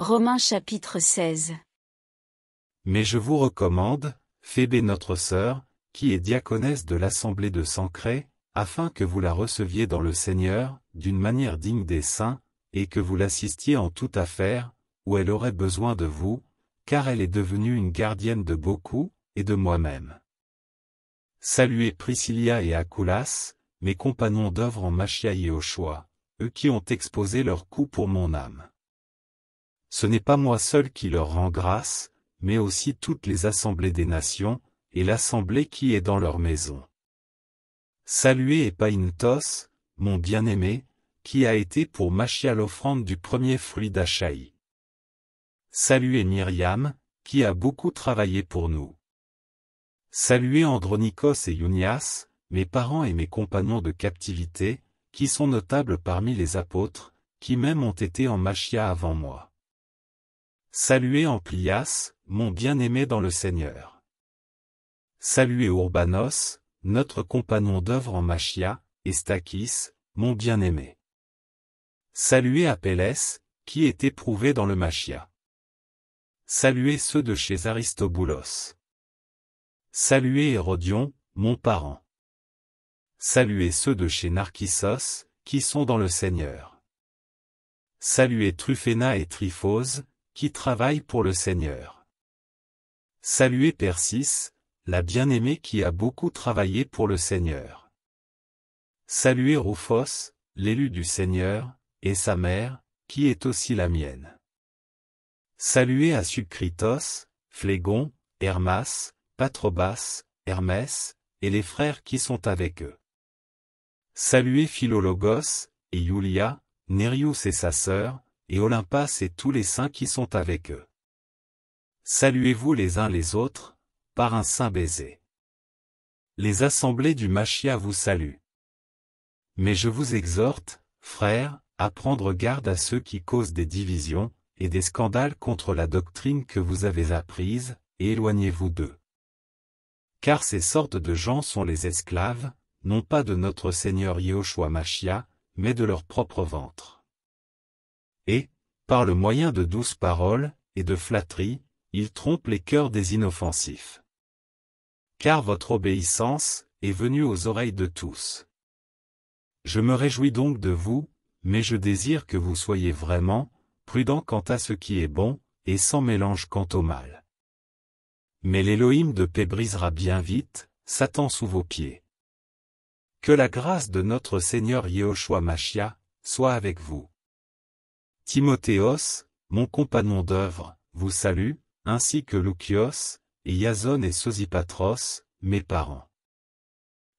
Romains chapitre 16 Mais je vous recommande, Phébé notre sœur, qui est diaconesse de l'assemblée de Sancré, afin que vous la receviez dans le Seigneur, d'une manière digne des saints, et que vous l'assistiez en toute affaire, où elle aurait besoin de vous, car elle est devenue une gardienne de beaucoup, et de moi-même. Saluez Priscilla et Aculas, mes compagnons d'œuvre en Machia et au choix, eux qui ont exposé leur coup pour mon âme. Ce n'est pas moi seul qui leur rend grâce, mais aussi toutes les assemblées des nations, et l'assemblée qui est dans leur maison. Saluez Epaïntos, mon bien-aimé, qui a été pour Machia l'offrande du premier fruit d'Achaï. Saluez Myriam, qui a beaucoup travaillé pour nous. Saluez Andronikos et Younias, mes parents et mes compagnons de captivité, qui sont notables parmi les apôtres, qui même ont été en Machia avant moi. Saluez Amplias, mon bien-aimé dans le Seigneur. Saluez Urbanos, notre compagnon d'œuvre en Machia, et Stachys, mon bien-aimé. Saluez Apelles, qui est éprouvé dans le Machia. Saluez ceux de chez Aristoboulos. Saluez Hérodion, mon parent. Saluez ceux de chez Narcissos, qui sont dans le Seigneur. Saluez Trufena et qui travaille pour le Seigneur. Saluez Persis, la bien-aimée qui a beaucoup travaillé pour le Seigneur. Saluez Rufos, l'élu du Seigneur, et sa mère, qui est aussi la mienne. Saluez Asucritos, Phlegon, Hermas, Patrobas, Hermès, et les frères qui sont avec eux. Saluez Philologos, et Iulia, Nérius et sa sœur, et Olympas et tous les saints qui sont avec eux. Saluez-vous les uns les autres, par un saint baiser. Les assemblées du Machia vous saluent. Mais je vous exhorte, frères, à prendre garde à ceux qui causent des divisions, et des scandales contre la doctrine que vous avez apprise, et éloignez-vous d'eux. Car ces sortes de gens sont les esclaves, non pas de notre Seigneur Yehoshua Machia, mais de leur propre ventre et, par le moyen de douces paroles, et de flatteries, il trompe les cœurs des inoffensifs. Car votre obéissance est venue aux oreilles de tous. Je me réjouis donc de vous, mais je désire que vous soyez vraiment, prudents quant à ce qui est bon, et sans mélange quant au mal. Mais l'Élohim de paix brisera bien vite, Satan sous vos pieds. Que la grâce de notre Seigneur Yehoshua Machia, soit avec vous. Timothéos, mon compagnon d'œuvre, vous salue, ainsi que Lucios, et Yazon et Sosipatros, mes parents.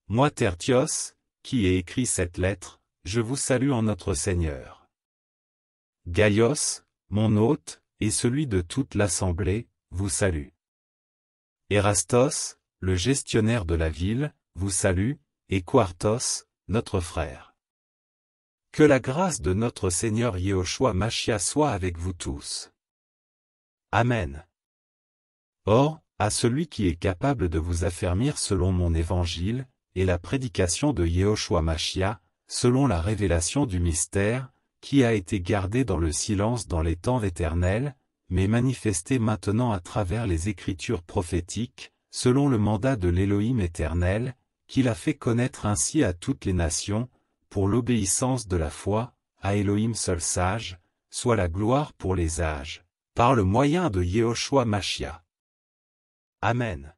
Moi Tertios, qui ai écrit cette lettre, je vous salue en notre Seigneur. Gaios, mon hôte, et celui de toute l'assemblée, vous salue. Erastos, le gestionnaire de la ville, vous salue, et Quartos, notre frère. Que la grâce de notre Seigneur Yehoshua Machia soit avec vous tous. Amen. Or, à celui qui est capable de vous affermir selon mon évangile, et la prédication de Yehoshua Machia, selon la révélation du mystère, qui a été gardé dans le silence dans les temps éternels, mais manifesté maintenant à travers les écritures prophétiques, selon le mandat de l'Élohim éternel, qu'il a fait connaître ainsi à toutes les nations, pour l'obéissance de la foi, à Elohim seul sage, soit la gloire pour les âges, par le moyen de Yehoshua Machia. Amen.